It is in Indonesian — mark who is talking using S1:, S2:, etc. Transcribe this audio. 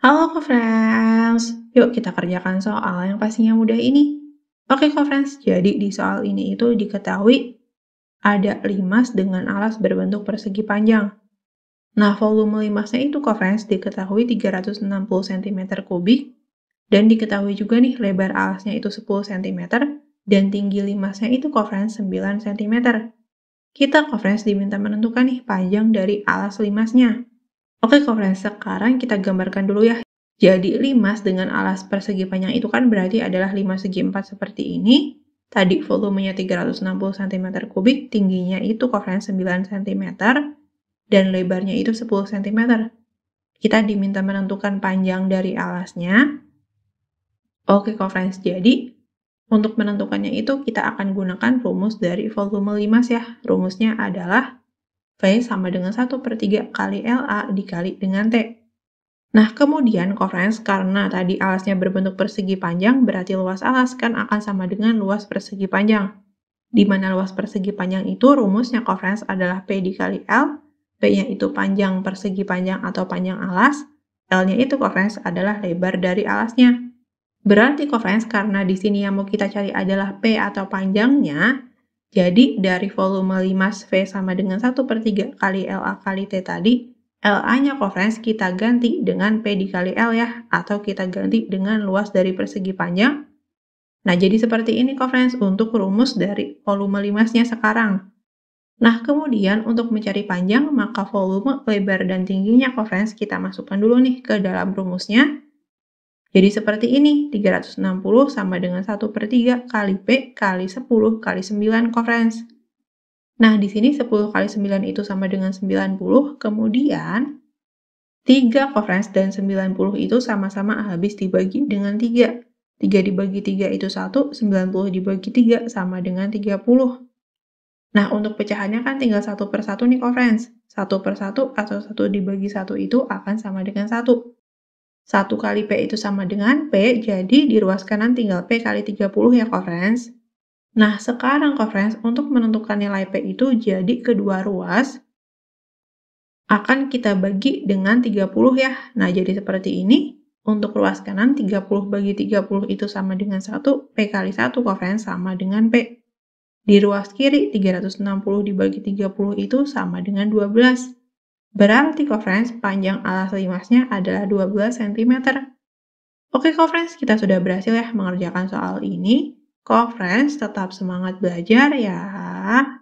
S1: Halo co yuk kita kerjakan soal yang pastinya mudah ini. Oke co jadi di soal ini itu diketahui ada limas dengan alas berbentuk persegi panjang. Nah, volume limasnya itu co diketahui 360 cm kubik dan diketahui juga nih lebar alasnya itu 10 cm dan tinggi limasnya itu co 9 cm. Kita co diminta menentukan nih panjang dari alas limasnya. Oke, kalau sekarang kita gambarkan dulu ya. Jadi, 5 dengan alas persegi panjang itu kan berarti adalah 5 segi 4 seperti ini. Tadi volumenya 360 cm kubik, tingginya itu kofren 9 cm, dan lebarnya itu 10 cm. Kita diminta menentukan panjang dari alasnya. Oke, kofren. jadi untuk menentukannya itu kita akan gunakan rumus dari volume 5 ya. Rumusnya adalah V sama dengan 1 per 3 kali LA dikali dengan T. Nah, kemudian Correns karena tadi alasnya berbentuk persegi panjang, berarti luas alas kan akan sama dengan luas persegi panjang. Di mana luas persegi panjang itu rumusnya Correns adalah P dikali L, P-nya itu panjang persegi panjang atau panjang alas, L-nya itu Correns adalah lebar dari alasnya. Berarti Correns karena di sini yang mau kita cari adalah P atau panjangnya, jadi dari volume limas v sama dengan 1 per 3 kali LA kali T tadi, LA-nya Lagrange kita ganti dengan P dikali L ya, atau kita ganti dengan luas dari persegi panjang. Nah, jadi seperti ini Lagrange untuk rumus dari volume limasnya sekarang. Nah, kemudian untuk mencari panjang, maka volume, lebar, dan tingginya Lagrange kita masukkan dulu nih ke dalam rumusnya. Jadi seperti ini, 360 sama dengan 1 per 3 kali P kali 10 kali 9 koverens. Nah, di sini 10 kali 9 itu sama dengan 90, kemudian 3 koverens dan 90 itu sama-sama habis dibagi dengan 3. 3 dibagi 3 itu 1, 90 dibagi 3 sama dengan 30. Nah, untuk pecahannya kan tinggal 1 per 1 nih, conference. 1 per 1 atau 1 dibagi 1 itu akan sama dengan 1. 1 kali P itu sama dengan P, jadi di ruas kanan tinggal P kali 30 ya Coverance. Nah, sekarang Coverance untuk menentukan nilai P itu jadi kedua ruas akan kita bagi dengan 30 ya. Nah, jadi seperti ini. Untuk ruas kanan 30 bagi 30 itu sama dengan 1, P kali 1 Coverance sama dengan P. Di ruas kiri 360 dibagi 30 itu sama dengan 12. Berarti friends panjang alas limasnya adalah 12 cm. Oke friends, kita sudah berhasil ya mengerjakan soal ini. friends tetap semangat belajar ya.